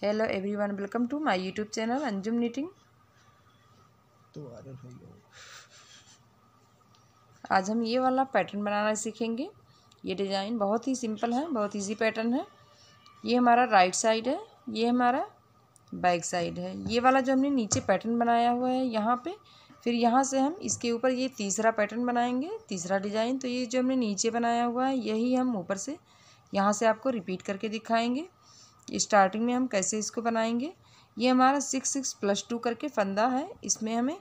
hello everyone welcome to my YouTube channel Anjum knitting आज हम ये वाला पैटर्न बनाना सीखेंगे ये डिज़ाइन बहुत ही सिंपल है बहुत इजी पैटर्न है ये हमारा राइट साइड है ये हमारा बैक साइड है ये वाला जो हमने नीचे पैटर्न बनाया हुआ है यहाँ पे फिर यहाँ से हम इसके ऊपर ये तीसरा पैटर्न बनाएंगे तीसरा डिजाइन तो ये जो हमने नीचे बनाया हुआ है यही हम ऊपर से यहाँ से आपको रिपीट करके दिखाएंगे स्टार्टिंग में हम कैसे इसको बनाएंगे ये हमारा सिक्स सिक्स प्लस टू करके फंदा है इसमें हमें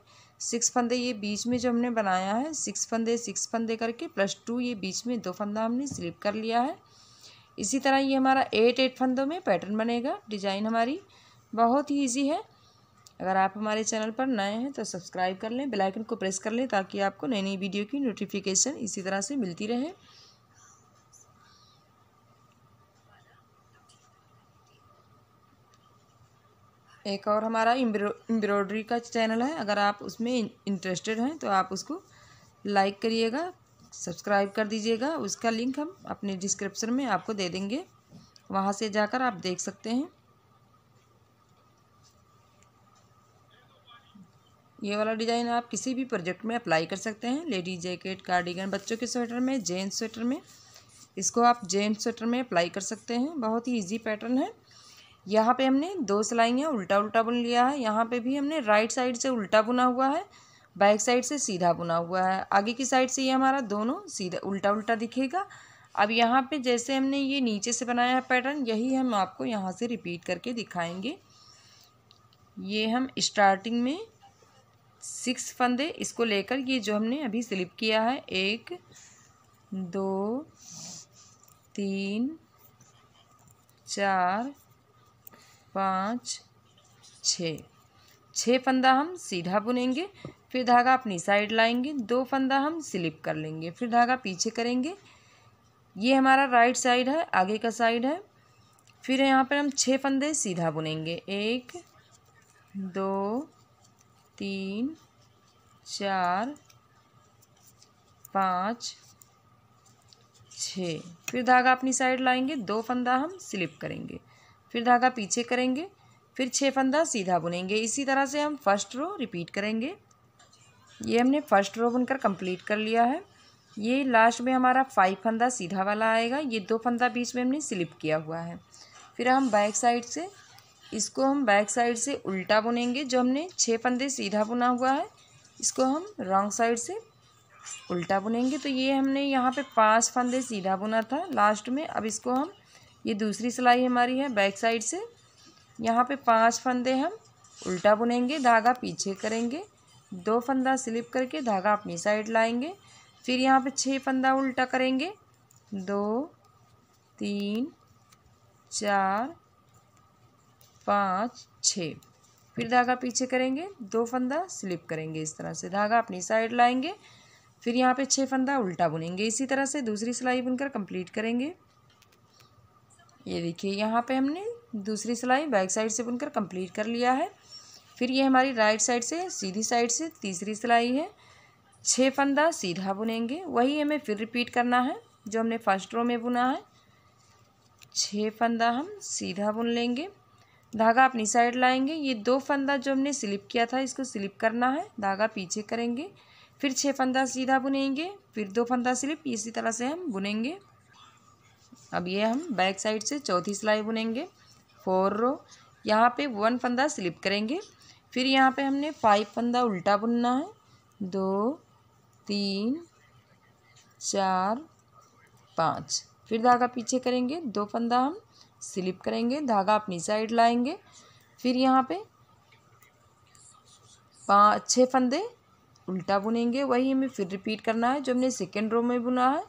सिक्स फंदे ये बीच में जो हमने बनाया है सिक्स फंदे सिक्स फंदे करके प्लस टू ये बीच में दो फंदा हमने स्लिप कर लिया है इसी तरह ये हमारा एट एट फंदों में पैटर्न बनेगा डिजाइन हमारी बहुत ही ईजी है अगर आप हमारे चैनल पर नए हैं तो सब्सक्राइब कर लें बेल आइकन को प्रेस कर लें ताकि आपको नई नई वीडियो की नोटिफिकेशन इसी तरह से मिलती रहे एक और हमारा एम्ब्रॉयडरी का चैनल है अगर आप उसमें इंटरेस्टेड हैं तो आप उसको लाइक करिएगा सब्सक्राइब कर दीजिएगा उसका लिंक हम अपने डिस्क्रिप्शन में आपको दे देंगे वहाँ से जाकर आप देख सकते हैं ये वाला डिज़ाइन आप किसी भी प्रोजेक्ट में अप्लाई कर सकते हैं लेडीज जैकेट कार्डिगन बच्चों के स्वेटर में जेंट्स स्वेटर में इसको आप जेंट्स स्वेटर में अप्लाई कर सकते हैं बहुत ही ईजी पैटर्न है यहाँ पे हमने दो सिलाइयाँ उल्टा उल्टा बुन लिया है यहाँ पे भी हमने राइट साइड से उल्टा बुना हुआ है बैक साइड से सीधा बुना हुआ है आगे की साइड से ये हमारा दोनों सीधा उल्टा उल्टा दिखेगा अब यहाँ पे जैसे हमने ये नीचे से बनाया है पैटर्न यही हम आपको यहाँ से रिपीट करके दिखाएंगे ये हम स्टार्टिंग में सिक्स फंदे इसको लेकर ये जो हमने अभी स्लिप किया है एक दो तीन चार पाँच छ छः फंदा हम सीधा बुनेंगे फिर धागा अपनी साइड लाएंगे दो फंदा हम स्लिप कर लेंगे फिर धागा पीछे करेंगे ये हमारा राइट साइड है आगे का साइड है फिर यहाँ पर हम छः फंदे सीधा बुनेंगे एक दो तीन चार पाँच छः फिर धागा अपनी साइड लाएंगे दो फंदा हम स्लिप करेंगे फिर धागा पीछे करेंगे फिर छः फंदा सीधा बुनेंगे इसी तरह से हम फर्स्ट रो रिपीट करेंगे ये हमने फर्स्ट रो बुनकर कंप्लीट कर लिया है ये लास्ट में हमारा फाइव फंदा सीधा वाला आएगा ये दो फंदा बीच में हमने स्लिप किया हुआ है फिर हम बैक साइड से इसको हम बैक साइड से उल्टा बुनेंगे जो हमने छः फंदे सीधा बुना हुआ है इसको हम रॉन्ग साइड से उल्टा बुनेंगे तो ये हमने यहाँ पे पांच फंदे सीधा बुना था लास्ट में अब इसको हम ये दूसरी सिलाई हमारी है बैक साइड से यहाँ पे पांच फंदे हम उल्टा बुनेंगे धागा पीछे करेंगे दो फंदा स्लिप करके धागा अपनी साइड लाएंगे फिर यहाँ पे छः फंदा उल्टा करेंगे दो तीन चार पाँच छः फिर धागा पीछे करेंगे दो फंदा स्लिप करेंगे इस तरह से धागा अपनी साइड लाएंगे फिर यहाँ पे छः फंदा उल्टा बुनेंगे इसी तरह से दूसरी सिलाई बुनकर कंप्लीट करेंगे ये देखिए यहाँ पे हमने दूसरी सिलाई बैक साइड से बुनकर कंप्लीट कर लिया है फिर ये हमारी राइट साइड से सीधी साइड से तीसरी सिलाई है छः फंदा सीधा बुनेंगे वही हमें फिर रिपीट करना है जो हमने फर्स्ट रो में बुना है छः फंदा हम सीधा बुन लेंगे धागा अपनी साइड लाएंगे ये दो फंदा जो हमने स्लिप किया था इसको स्लिप करना है धागा पीछे करेंगे फिर छः फंदा सीधा बुनेंगे फिर दो फंदा स्लिप इसी तरह से हम बुनेंगे अब ये हम बैक साइड से चौथी सिलाई बुनेंगे फोर रो यहाँ पे वन फंदा स्लिप करेंगे फिर यहाँ पे हमने फाइव फंदा उल्टा बुनना है दो तीन चार पाँच फिर धागा पीछे करेंगे दो फंदा हम स्लिप करेंगे धागा अपनी साइड लाएंगे फिर यहाँ पे पाँच छः फंदे उल्टा बुनेंगे वही हमें फिर रिपीट करना है जो हमने सेकेंड रो में बुना है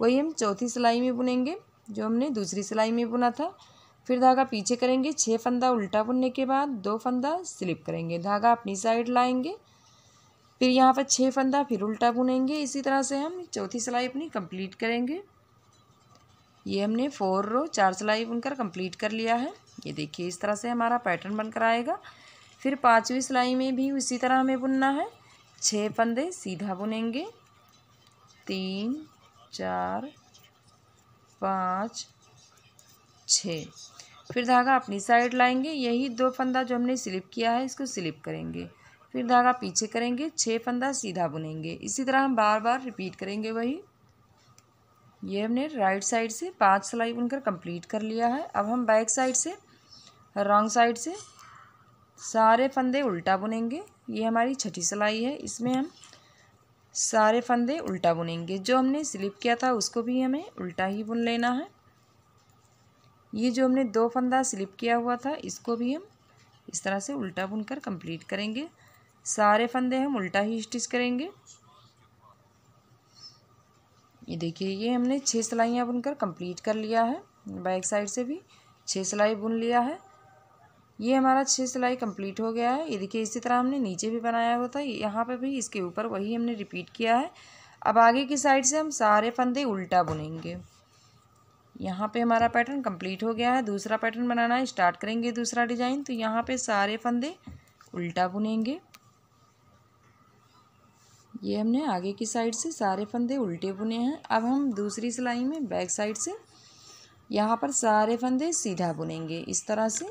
वही हम चौथी सिलाई में बुनेंगे जो हमने दूसरी सिलाई में बुना था फिर धागा पीछे करेंगे छः फंदा उल्टा बुनने के बाद दो फंदा स्लिप करेंगे धागा अपनी साइड लाएंगे फिर यहाँ पर छः फंदा फिर उल्टा बुनेंगे इसी तरह से हम चौथी सिलाई अपनी कंप्लीट करेंगे ये हमने फोर रो चार सिलाई बुनकर कंप्लीट कर लिया है ये देखिए इस तरह से हमारा पैटर्न बनकर आएगा फिर पाँचवीं सिलाई में भी उसी तरह हमें बुनना है छः फंदे सीधा बुनेंगे तीन चार पाँच छ फिर धागा अपनी साइड लाएंगे यही दो फंदा जो हमने स्लिप किया है इसको स्लिप करेंगे फिर धागा पीछे करेंगे छः फंदा सीधा बुनेंगे इसी तरह हम बार बार रिपीट करेंगे वही ये हमने राइट साइड से पांच सिलाई बुनकर कंप्लीट कर लिया है अब हम बैक साइड से रॉन्ग साइड से सारे फंदे उल्टा बुनेंगे ये हमारी छठी सिलाई है इसमें हम सारे फंदे उल्टा बुनेंगे जो हमने स्लिप किया था उसको भी हमें उल्टा ही बुन लेना है ये जो हमने दो फंदा स्लिप किया हुआ था इसको भी हम इस तरह से उल्टा बुनकर कंप्लीट करेंगे सारे फंदे हम उल्टा ही स्टिच करेंगे ये देखिए ये हमने छः सिलाइयाँ बुनकर कंप्लीट कर लिया है बैक साइड से भी छः सिलाई बुन लिया है ये हमारा छः सिलाई कंप्लीट हो गया है ये देखिए इसी तरह हमने नीचे भी बनाया हुआ था यहाँ पर भी इसके ऊपर वही हमने रिपीट किया है अब आगे की साइड से हम सारे फंदे उल्टा बुनेंगे यहाँ पे हमारा पैटर्न कंप्लीट हो गया है दूसरा पैटर्न बनाना स्टार्ट करेंगे दूसरा डिज़ाइन तो यहाँ पे सारे फंदे उल्टा बुनेंगे ये हमने आगे की साइड से सारे फंदे उल्टे बुने हैं अब हम दूसरी सिलाई में बैक साइड से यहाँ पर सारे फंदे सीधा बुनेंगे इस तरह से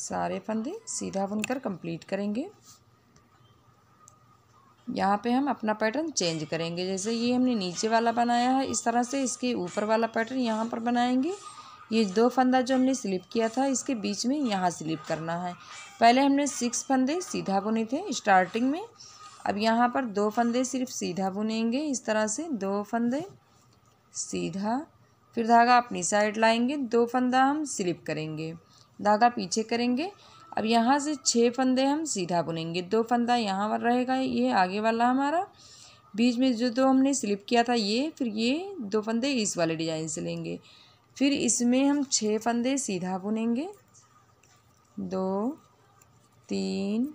सारे फंदे सीधा बुनकर कंप्लीट करेंगे यहाँ पे हम अपना पैटर्न चेंज करेंगे जैसे ये हमने नीचे वाला बनाया है इस तरह से इसके ऊपर वाला पैटर्न यहाँ पर बनाएंगे ये दो फंदा जो हमने स्लिप किया था इसके बीच में यहाँ स्लिप करना है पहले हमने सिक्स फंदे सीधा बुने थे स्टार्टिंग में अब यहाँ पर दो फंदे सिर्फ सीधा बुनेंगे इस तरह से दो फंदे सीधा फिर धागा अपनी साइड लाएंगे दो फंदा हम स्लिप करेंगे धागा पीछे करेंगे अब यहाँ से छः फंदे हम सीधा बुनेंगे दो फंदा यहाँ पर रहेगा ये आगे वाला हमारा बीच में जो दो हमने स्लिप किया था ये फिर ये दो फंदे इस वाले डिजाइन से लेंगे फिर इसमें हम छः फंदे सीधा बुनेंगे दो तीन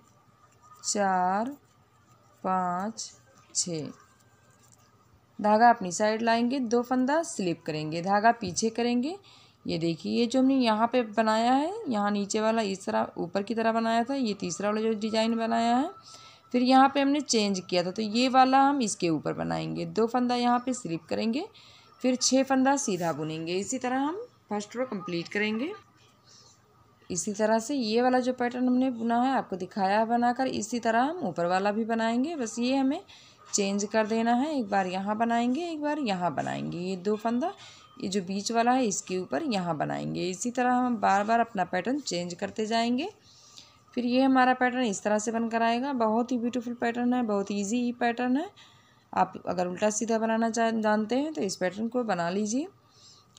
चार पाँच छ धागा अपनी साइड लाएंगे दो फंदा स्लिप करेंगे धागा पीछे करेंगे ये देखिए ये जो हमने यहाँ पे बनाया है यहाँ नीचे वाला इस तरह ऊपर की तरह बनाया था ये तीसरा वाला जो डिजाइन बनाया है फिर यहाँ पे हमने चेंज किया था तो ये वाला हम इसके ऊपर बनाएंगे दो फंदा यहाँ पे स्लिप करेंगे फिर छः फंदा सीधा बुनेंगे इसी तरह हम फर्स्ट रो कंप्लीट करेंगे इसी तरह से ये वाला जो पैटर्न हमने बुना है आपको दिखाया है बनाकर इसी तरह हम ऊपर वाला भी बनाएंगे बस ये हमें चेंज कर देना है एक बार यहाँ बनाएंगे एक बार यहाँ बनाएंगे ये दो फंदा ये जो बीच वाला है इसके ऊपर यहाँ बनाएंगे इसी तरह हम बार बार अपना पैटर्न चेंज करते जाएंगे फिर ये हमारा पैटर्न इस तरह से बनकर आएगा बहुत ही ब्यूटीफुल पैटर्न है बहुत ईजी ही पैटर्न है आप अगर उल्टा सीधा बनाना जानते हैं तो इस पैटर्न को बना लीजिए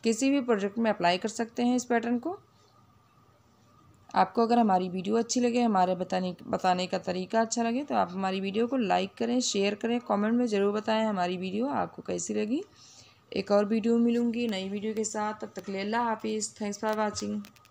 किसी भी प्रोजेक्ट में अप्लाई कर सकते हैं इस पैटर्न को आपको अगर हमारी वीडियो अच्छी लगे हमारे बताने बताने का तरीका अच्छा लगे तो आप हमारी वीडियो को लाइक करें शेयर करें कमेंट में ज़रूर बताएं हमारी वीडियो आपको कैसी लगी एक और वीडियो मिलूंगी नई वीडियो के साथ तब तक ले अल्लाह हाफिज़ थैंक्स फॉर वाचिंग